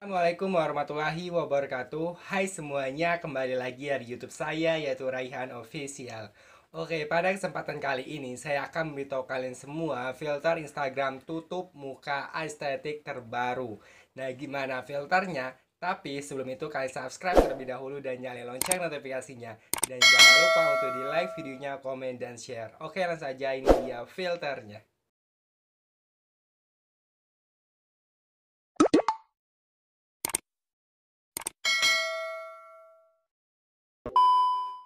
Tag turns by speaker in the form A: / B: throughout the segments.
A: Assalamualaikum warahmatullahi wabarakatuh Hai semuanya, kembali lagi dari Youtube saya yaitu Raihan Official Oke, pada kesempatan kali ini saya akan memberitahu kalian semua filter Instagram tutup muka estetik terbaru Nah, gimana filternya? Tapi sebelum itu kalian subscribe terlebih dahulu dan nyalain lonceng notifikasinya Dan jangan lupa untuk di like videonya, komen, dan share Oke, langsung saja ini dia filternya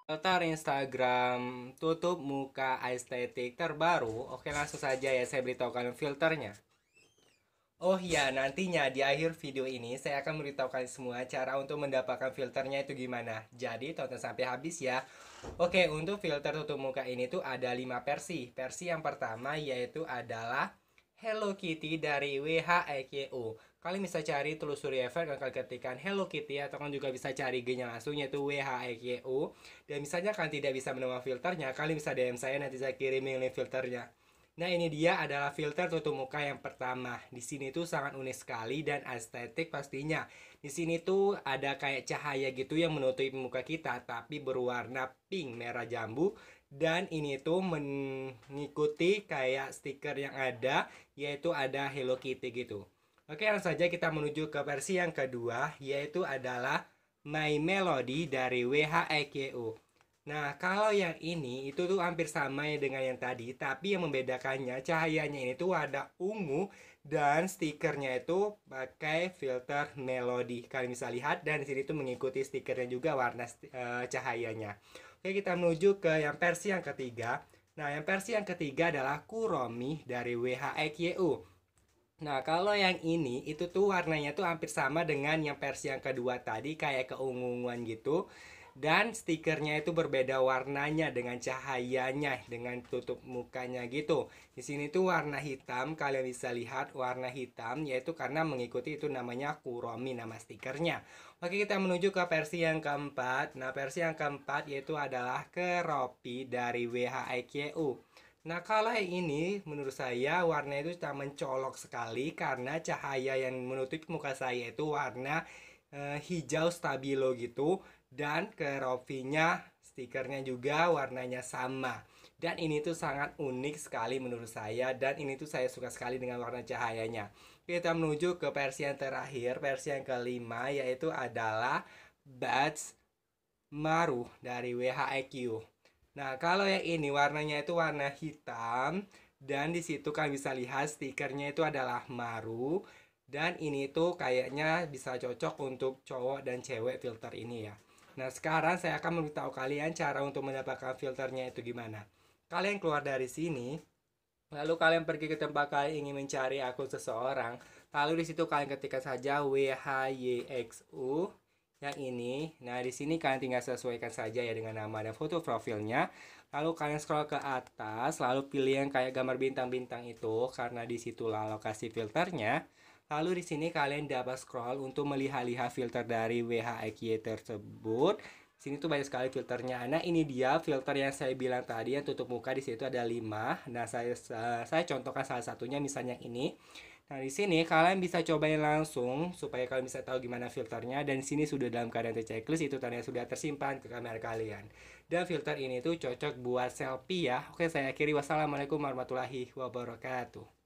A: Filter Instagram tutup muka estetik terbaru. Oke, langsung saja ya saya beritahukan filternya. Oh ya, nantinya di akhir video ini saya akan memberitahukan semua cara untuk mendapatkan filternya itu gimana. Jadi tonton sampai habis ya. Oke, untuk filter tutup muka ini tuh ada 5 versi. Versi yang pertama yaitu adalah Hello Kitty dari WHEKU kalian bisa cari telusuri efek dan kalian ketikkan Hello Kitty atau kalian juga bisa cari G-nya langsung yaitu W H E U dan misalnya kalian tidak bisa menemukan filternya kalian bisa DM saya nanti saya kirim link filternya Nah ini dia adalah filter tutup muka yang pertama. Di sini tuh sangat unik sekali dan estetik pastinya. Di sini tuh ada kayak cahaya gitu yang menutupi muka kita tapi berwarna pink merah jambu dan ini tuh mengikuti kayak stiker yang ada yaitu ada Hello Kitty gitu. Oke, langsung saja kita menuju ke versi yang kedua, yaitu adalah My Melody dari WHEKU. Nah, kalau yang ini itu tuh hampir sama ya dengan yang tadi, tapi yang membedakannya cahayanya ini tuh ada ungu dan stikernya itu pakai filter melodi. Kalian bisa lihat dan di sini tuh mengikuti stikernya juga warna e, cahayanya. Oke, kita menuju ke yang versi yang ketiga. Nah, yang versi yang ketiga adalah Kuromi dari WHEKU. Nah, kalau yang ini itu tuh warnanya tuh hampir sama dengan yang versi yang kedua tadi kayak keunguan gitu. Dan stikernya itu berbeda warnanya dengan cahayanya, dengan tutup mukanya gitu. Di sini tuh warna hitam, kalian bisa lihat warna hitam yaitu karena mengikuti itu namanya Kuromi nama stikernya. Oke, kita menuju ke versi yang keempat. Nah, versi yang keempat yaitu adalah Keropi dari WHIQU Nah kalau ini menurut saya warna itu sudah mencolok sekali karena cahaya yang menutup muka saya itu warna e, hijau stabilo gitu dan kerofinya stikernya juga warnanya sama dan ini tuh sangat unik sekali menurut saya dan ini tuh saya suka sekali dengan warna cahayanya kita menuju ke versi yang terakhir versi yang kelima yaitu adalah bats Maru dari whiq e Nah, kalau yang ini warnanya itu warna hitam dan di situ kalian bisa lihat stikernya itu adalah maru dan ini tuh kayaknya bisa cocok untuk cowok dan cewek filter ini ya. Nah, sekarang saya akan memberitahu kalian cara untuk mendapatkan filternya itu gimana. Kalian keluar dari sini, lalu kalian pergi ke tempat kalian ingin mencari akun seseorang, lalu di situ kalian ketikkan saja WHYXU yang ini. Nah, di sini kalian tinggal sesuaikan saja ya dengan nama dan foto profilnya. Lalu kalian scroll ke atas, lalu pilih yang kayak gambar bintang-bintang itu karena disitulah lokasi filternya. Lalu di sini kalian dapat scroll untuk melihat-lihat filter dari WHIQ tersebut. Di sini tuh banyak sekali filternya. Nah, ini dia filter yang saya bilang tadi yang tutup muka di situ ada 5. Nah, saya eh, saya contohkan salah satunya misalnya ini. Nah, di sini kalian bisa cobain langsung supaya kalian bisa tahu gimana filternya dan di sini sudah dalam keadaan terchecklist itu tanda sudah tersimpan ke kamera kalian. Dan filter ini tuh cocok buat selfie ya. Oke, saya akhiri. Wassalamualaikum warahmatullahi wabarakatuh.